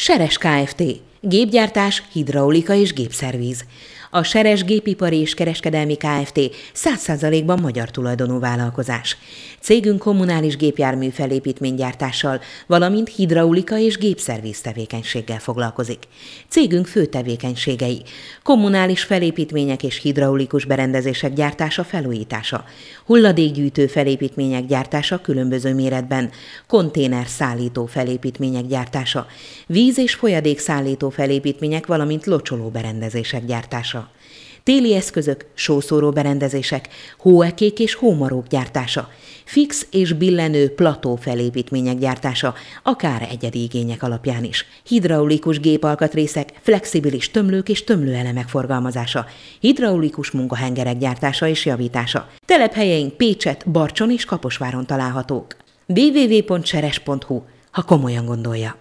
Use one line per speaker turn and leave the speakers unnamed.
Seres Kft. Gépgyártás, hidraulika és gépszervíz. A Seres Gépipari és Kereskedelmi Kft. 100%-ban magyar tulajdonú vállalkozás. Cégünk kommunális gépjármű felépítménygyártással, valamint hidraulika és gépszerviz tevékenységgel foglalkozik. Cégünk fő tevékenységei kommunális felépítmények és hidraulikus berendezések gyártása, felújítása, hulladékgyűjtő felépítmények gyártása különböző méretben, konténer szállító felépítmények gyártása, víz és folyadék szállító felépítmények, valamint locsoló berendezések gyártása. Téli eszközök, sószóró berendezések, hóekék és hómarók gyártása, fix és billenő plató felépítmények gyártása, akár egyedi igények alapján is, hidraulikus gépalkatrészek, flexibilis tömlők és tömlőelemek forgalmazása, hidraulikus munkahengerek gyártása és javítása. Telephelyeink Pécset, Barcson és Kaposváron találhatók. www.seres.hu, ha komolyan gondolja.